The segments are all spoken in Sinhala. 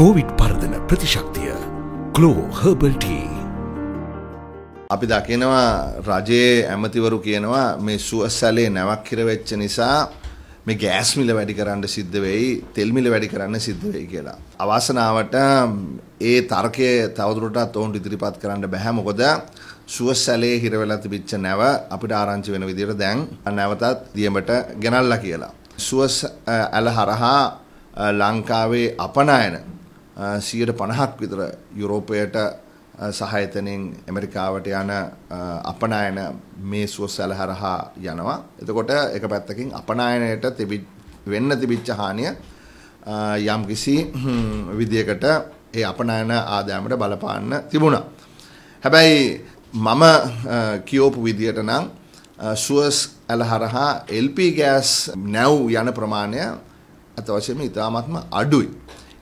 කෝවිඩ් පර්ධන ප්‍රතිශක්තිය කලෝ හබල්ට අපි දකිනවා රජයේ ඇමතිවරු කියනවා මේ සුවස්සැලේ නැවක් කිරවෙච්ච නිසා මේ ගෑස්මිල වැඩි කරන්න සිද්ධ වෙයි තෙල්මිල වැඩි කරන්න සිද්ධ වෙයි කියලා. අවාසනාවට ඒ තර්කය තවදුරටත් ඔවුන්ට ඉදිරිපත් කරන්න බැහැ මොකද සුවස්සැලේ හිරවෙලා තිබිච්ච නැව අපිට ආරංචි වෙන විදිහට දැන් නැවතත් දියඹට ගෙනල්ලා කියලා. සුවස් ඇල හරහා ලංකාවේ අපනයන සියයට පණහක් විතර යුරෝපයට සහයතනෙන් ඇමරිකාවට යන අපනායන මේ සුවසැල හරහා යනවා. එතකොට එක පැත්තකින් අපනායනයට වෙන්න තිබිච්ච හානිය යම් කිසි විදියකට ඒ අපනායන ආදායමට බලපාන්න තිබුණා. හැබැයි මම කියෝපු විදියට නම් සුවස් ඇල හරහා එල්පි ගෑස් නැව් යන ප්‍රමාණය අතවශයම ඉතාමත්ම අඩුයි.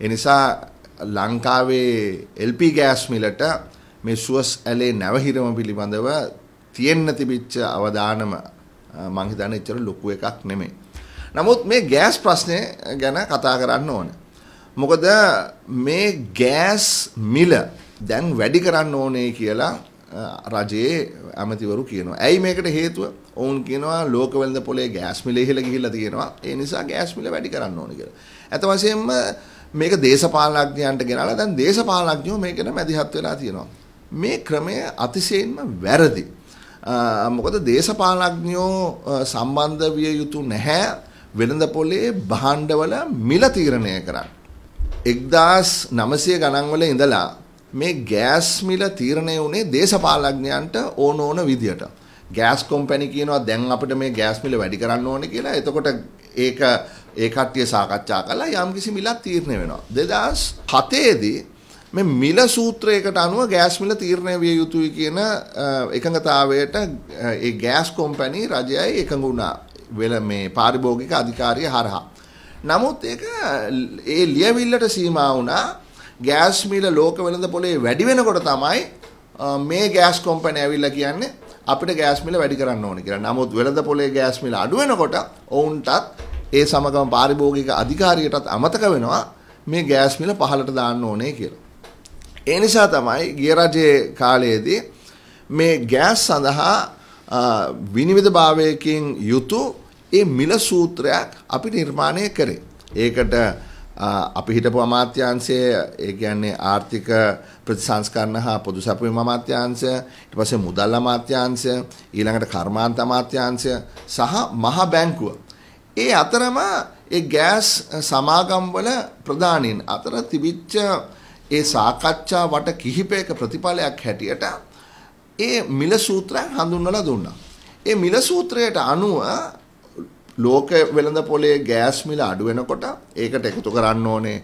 එනිසා ලංකාවේ එල්පි ගෑස් මිලට මේ සුවස් ඇලේ නැවහිරම පිළිබඳව තියෙන්න තිබිච්ච අවධානම මං හිතන්නේ එච්චර ලොකු එකක් නෙමෙයි. නමුත් මේ ගෑස් ප්‍රශ්නය ගැන කතා කරන්න ඕන. මොකද මේ ගෑස් මිල දැන් වැඩි කරන්න ඕනේ කියලා රජයේ ඇමතිවරු කියනවා. ඇයි මේකට හේතුව? ඔවුන් කියනවා ලෝකවලඳ පොලේ ගෑස් මිල ඉහළ ගිහිල්ලා තියෙනවා. ඒ නිසා ගෑස් මිල වැඩි කරන්න ඕනේ කියලා. අතවසෙන්ම මේක දේශපාලනඥයන්ට ගෙනලා දැන් දේශපාලනඥයෝ මේක ගැන මැදිහත් වෙලා තියෙනවා. මේ ක්‍රමය අතිශයින්ම වැරදි. මොකද දේශපාලනඥයෝ සම්බන්ධ විය යුතු නැහැ වෙළඳ පොලේ භාණ්ඩවල මිල තීරණය කරන්න. 1900 ගණන්වල ඉඳලා මේ ගෑස් මිල තීරණය වුණේ දේශපාලනඥයන්ට ඕන ඕන විදියට. ගෑස් කොම්පැනි කියනවා දැන් අපිට මේ ගෑස් මිල වැඩි කරන්න ඕනේ කියලා. එතකොට ඒක ඒ කට්ටිය සාකච්ඡා කළා යම්කිසි මිලක් තීරණය වෙනවා. 2007 දී මේ මිල සූත්‍රයකට අනුව ගෑස් මිල තීරණය විය යුතුයි කියන එකඟතාවයට ඒ ගෑස් කොම්පැනි රජයයි එකඟ වුණා. වෙල මේ පාරිභෝගික අධිකාරිය හරහා. නමුත් ඒක ඒ ලියවිල්ලට සීමා වුණා ගෑස් මිල ලෝක වෙළඳ පොලේ වැඩි වෙනකොට තමයි මේ ගෑස් කොම්පැනි ඇවිල්ලා කියන්නේ අපිට ගෑස් මිල වැඩි කරන්න ඕනේ කියලා. නමුත් වෙළඳ පොලේ ගෑස් මිල අඩු වෙනකොට ඔවුන්ටත් ඒ සමගම පාරිභෝගික අධිකාරියටත් අමතක වෙනවා මේ ගෑස් මිල පහලට දාන්න ඕනේ කියලා. ඒ නිසා තමයි ගිය රජයේ කාලයේදී මේ ගෑස් සඳහා විනිවිදභාවයකින් යුතු ඒ මිල සූත්‍රයක් අපි නිර්මාණය කරේ. ඒකට අපි හිටපු අමාත්‍යංශය ඒ කියන්නේ ආර්ථික ප්‍රතිසංස්කරණ හා පොදු සැපයීම අමාත්‍යංශය ඊට පස්සේ මුදල් අමාත්‍යංශය ඊළඟට කර්මාන්ත අමාත්‍යංශය සහ මහා බැංකුව ඒ අතරම ඒ ගෑස් සමාගම්වල ප්‍රධානීන් අතර තිබිච්ච ඒ සාකච්ඡා වට කිහිපයක ප්‍රතිඵලයක් හැටියට ඒ මිල සූත්‍රයන් හඳුන්වලා දුන්නා. ඒ මිල සූත්‍රයට අනුව ලෝක වෙළඳ පොලේ ගෑස් මිල අඩු වෙනකොට ඒකට එකතු කරන්න ඕනේ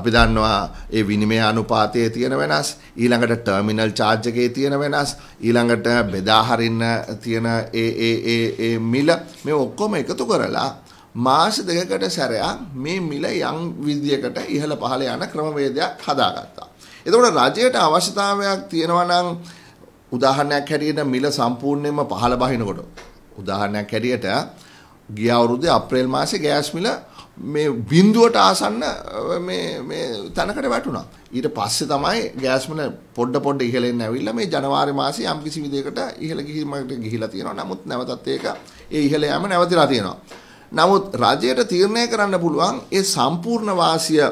අපි දන්නවා ඒ විනිමය අනුපාතයේ තියෙන වෙනස් ඊළඟට ටර්මිනල් චාර්ජ් එකේ තියෙන වෙනස් ඊළඟට බෙදා හරින්න තියෙන ඒ ඒ ඒ මිල මේ ඔක්කොම එකතු කරලා මාස දෙකකට සැරයක් මේ මිල යම් විදියකට ඉහළ පහළ යන ක්‍රමවේදයක් හදාගත්තා. එතකොට රජයට අවශ්‍යතාවයක් තියෙනවා නම් උදාහරණයක් හැටියට මිල සම්පූර්ණයෙන්ම පහළ බහිනකොට උදාහරණයක් හැටියට ගිය අවුරුද්දේ අප්‍රේල් මාසේ ගෑස් මිල මේ බිඳුවට ආසන්න මේ මේ තැනකට වැටුණා. ඊට පස්සේ තමයි ගෑස් මිල පොඩ පොඩ ඉහළෙන් ඇවිල්ලා මේ ජනවාරි මාසේ යම් කිසි විදිහකට ඉහළ ගිහිමකට ගිහිලා තියෙනවා. නමුත් නැවතත් ඒක ඒ ඉහළ යෑම නැවතිලා තියෙනවා. නමුත් රජයට තීරණය කරන්න පුළුවන් ඒ සම්පූර්ණ වාසිය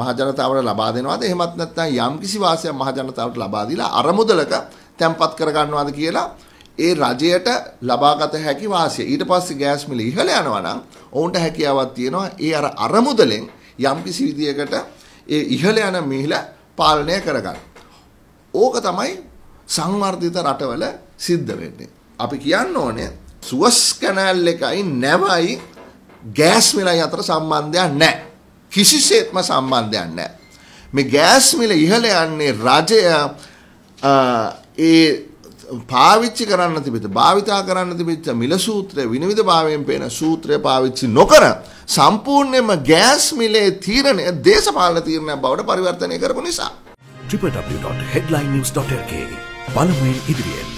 මහජනතාවට ලබා දෙනවාද එහෙමත් නැත්නම් යම්කිසි වාසියක් මහජනතාවට ලබා දීලා අරමුදලක තැම්පත් කරගන්නවාද කියලා ඒ රජයට ලබාගත හැකි වාසිය ඊට පස්සේ ගෑස් මිල ඉහළ යනවා නම් ඔවුන්ට හැකියාවක් තියෙනවා ඒ අර අරමුදලෙන් යම්කිසි විදියකට ඒ ඉහළ යන මිල පාලනය කරගන්න. ඕක තමයි සංවර්ධිත රටවල සිද්ධ වෙන්නේ. අපි කියන්න ඕනේ සුවස් කැනල් එකයි නැවයි ගෑස් මිලයි අතර සම්බන්ධයක් නැහැ. කිසිසේත්ම සම්බන්ධයක් නැහැ. මේ ගෑස් මිල ඉහළ යන්නේ රජය ඒ පාවිච්චි කරන්න තිබිට භාවිතා කරන්න තිබිච්ච මිල සූත්‍රය විනිවිධ භාවයෙන් පේන සූත්‍රය පාවිච්චි නොකර සම්පූර්ණයෙන්ම ගෑස් මිලේ තීරණය දේශපාලන තීරණයක් බවට පරිවර්තනය කරපු නිසා. www.headlinenews.lk බලමෙන් ඉදිරියෙන්